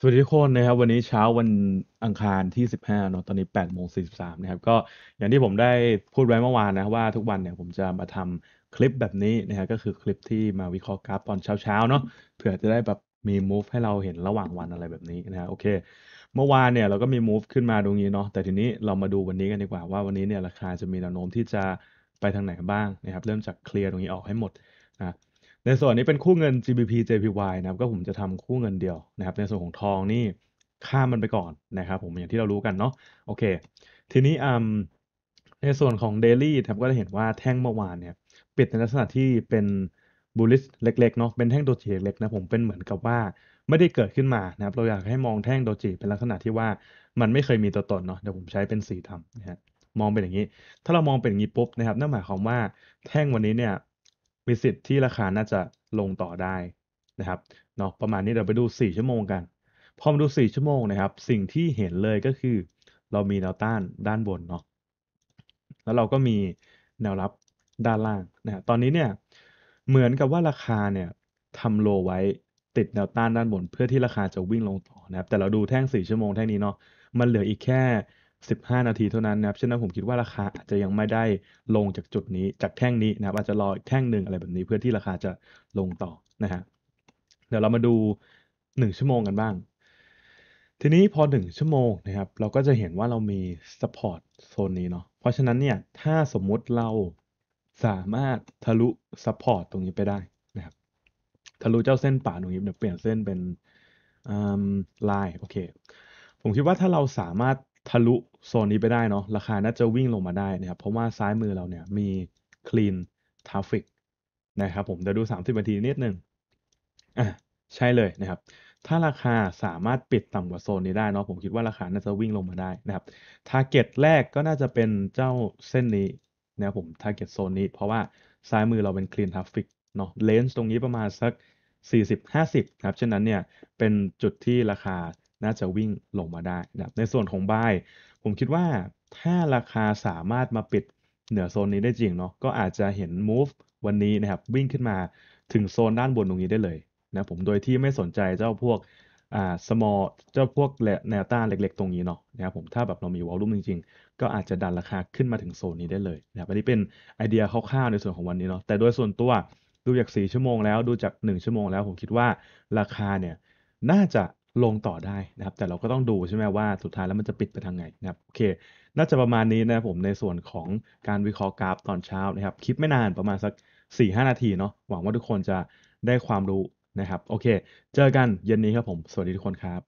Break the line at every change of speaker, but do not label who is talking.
สวัสดีทุกคนนะครับวันนี้เช้าวันอังคารที่ 15 เนาะตอนนี้8โมง43นะครับก็อย่างที่ผมได้พูดไว้เมื่อวานนะว่าทุกวันเนี่ยผมจะมาทำคลิปแบบนี้นะครับก็คือคลิปที่มาวิเคราะห์กราฟตอนเช้าๆ เนาะเผื่อจะได้แบบมี move ให้เราเห็นระหว่างวันอะไรแบบนี้นะฮะโอเค เมื่อวานเนี่ยเราก็มี move ขึ้นมาตรงนี้เนาะแต่ทีนี้เรามาดูวันนี้กันดีกว่าว่าวันนี้เนี่ยราคาจะมีแนวโน้มที่จะไปทางไหนบ้างนะครับเริ่มจากเคลียร์ตรงนี้ออกให้หมดนะในส่วนนี้เป็นคู่เงิน GBP JPY นะครับ ก็ผมจะทำคู่เงินเดียวนะครับ ในส่วนของทองนี่ข้ามมันไปก่อนนะครับผมอย่างที่เรารู้กันเนาะโอเค ทีนี้อืมในส่วนของ Daily ครับก็จะเห็นว่าแท่งเมื่อวานเนี่ยปิดในลักษณะที่เป็นบูลลิสเล็กๆเนาะเป็นแท่งโดจิเล็กๆนะผมเป็นเหมือนกับว่าไม่ได้เกิดขึ้นมานะครับเราอยากให้มองแท่งโดจิเป็นลักษณะที่ว่ามันไม่เคยมีตัวตนเนาะเดี๋ยวผมใช้เป็นสีดำนะฮะมองเป็นอย่างนี้ ถ้าเรามองเป็นอย่างนี้ปุ๊บนะครับนั่นหมายความว่าแท่งวันนี้เนี่ยมีสิทธิ์ที่ราคาน่าจะลงต่อได้นะครับเนาะประมาณนี้เราไปดู4ชั่วโมงกัน พอมาดู4ชั่วโมงนะครับสิ่งที่เห็นเลยก็คือเรามีแนวต้านด้านบนเนาะแล้วเราก็มีแนวรับด้านล่างนะตอนนี้เนี่ย เหมือนกับว่าราคาเนี่ยทำโลไว้ติดแนวต้านด้านบนเพื่อที่ราคาจะวิ่งลงต่อนะครับแต่เราดูแท่ง4ชั่วโมงแท่งนี้เนาะมันเหลืออีกแค่15นาทีเท่านั้นนะครับฉะนั้นผมคิดว่าราคาอาจจะยังไม่ได้ลงจากจุดนี้จากแท่งนี้นะครับ อาจจะรออีกแท่งหนึ่งอะไรแบบนี้ เพื่อที่ราคาจะลงต่อนะฮะเดี๋ยวเรามาดู 1 ชั่วโมงกันบ้าง ทีนี้พอ 1 ชั่วโมงนะครับเราก็จะเห็นว่าเรามีสปอร์ตโซนนี้เนาะเพราะฉะนั้นเนี่ยถ้าสมมุติเราสามารถทะลุสปอร์ตตรงนี้ไปได้นะครับทะลุเจ้าเส้นป่าตรงนี้เดี๋ยวเปลี่ยนเส้นเป็นลายโอเคผมคิดว่าถ้าเราสามารถทะลุโซนนี้ไปได้เนาะราคาน่าจะวิ่งลงมาได้นะครับเพราะว่าซ้ายมือเราเนี่ยมี clean traffic นะครับผมเดี๋ยวดู 30 นาทีนิดนึงอ่ะใช่เลยนะครับ ถ้าราคาสามารถปิดต่ำกว่าโซนนี้ได้เนาะผมคิดว่าราคาน่าจะวิ่งลงมาได้นะครับทาร์เก็ตแรกก็น่าจะเป็นเจ้าเส้นนี้นะครับผมทาร์เก็ตโซนนี้เพราะว่าซ้ายมือเราเป็น clean traffic เนาะเลนส์ตรงนี้ประมาณสัก 40-50 ครับฉะนั้นเนี่ยเป็นจุดที่ราคาน่าจะวิ่งลงมาได้นะในส่วนของบายผมคิดว่าถ้าราคาสามารถมาปิดเหนือโซนนี้ได้จริงเนาะก็อาจจะเห็น move วันนี้นะครับวิ่งขึ้นมาถึงโซนด้านบนตรงนี้ได้เลยนะผมโดยที่ไม่สนใจเจ้าพวกอ่า small เจ้าพวกแนวต้านเล็กๆตรงนี้เนาะนะครับผมถ้าแบบเรามีวอลลุ่มจริงๆ ก็อาจจะดันราคาขึ้นมาถึงโซนนี้ได้เลยนะครับอันนี้เป็นไอเดียคร่าวๆ ในส่วนของวันนี้เนาะแต่โดยส่วนตัวดูจาก4ชั่วโมงแล้วดูจาก1ชั่วโมงแล้วผมคิดว่าราคาเนี่ยน่าจะลงต่อได้นะครับ แต่เราก็ต้องดูใช่ไหมว่าสุดท้ายแล้วมันจะปิดไปทางไหนนะครับ โอเค น่าจะประมาณนี้นะผมในส่วนของการวิเคราะห์กราฟตอนเช้านะครับ คลิปไม่นานประมาณสัก 4-5 นาทีเนาะหวังว่าทุกคนจะได้ความรู้นะครับ โอเค เจอกันเย็นนี้ครับผม สวัสดีทุกคนครับ